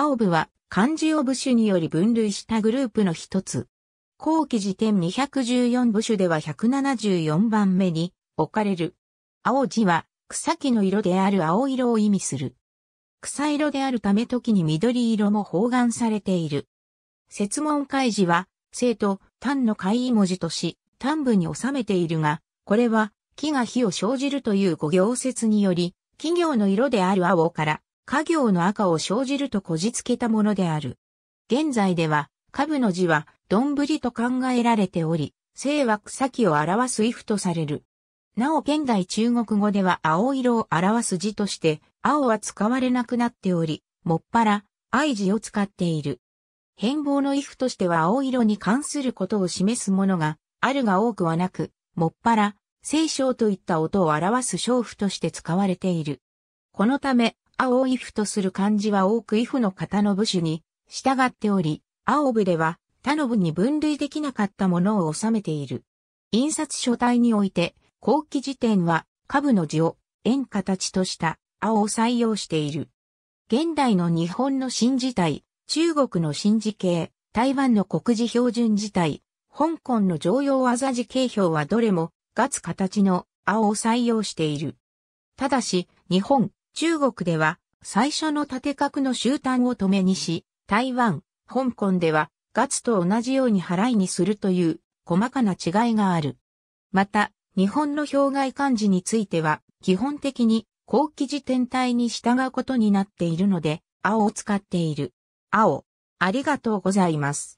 青部は漢字を部首により分類したグループの一つ。後期辞典214部首では174番目に置かれる。青字は草木の色である青色を意味する。草色であるため時に緑色も包含されている。説問開示は、生と単の会意文字とし、単部に収めているが、これは、木が火を生じるという五行説により、企業の色である青から、家業の赤を生じるとこじつけたものである。現在では、下部の字は、どんぶりと考えられており、生は草木を表す衣服とされる。なお現代中国語では青色を表す字として、青は使われなくなっており、もっぱら、愛字を使っている。変貌の衣服としては青色に関することを示すものが、あるが多くはなく、もっぱら、聖少といった音を表す娼婦として使われている。このため、青イフとする漢字は多くイフの型の部首に従っており、青部では他の部に分類できなかったものを収めている。印刷書体において、後期時点は下部の字を円形とした青を採用している。現代の日本の新字体、中国の新字形、台湾の国字標準字体、香港の常用技字形表はどれも、ガツ形の青を採用している。ただし、日本、中国では最初の縦角の終端を止めにし、台湾、香港ではガツと同じように払いにするという細かな違いがある。また、日本の表外漢字については基本的に後期時点体に従うことになっているので、青を使っている。青、ありがとうございます。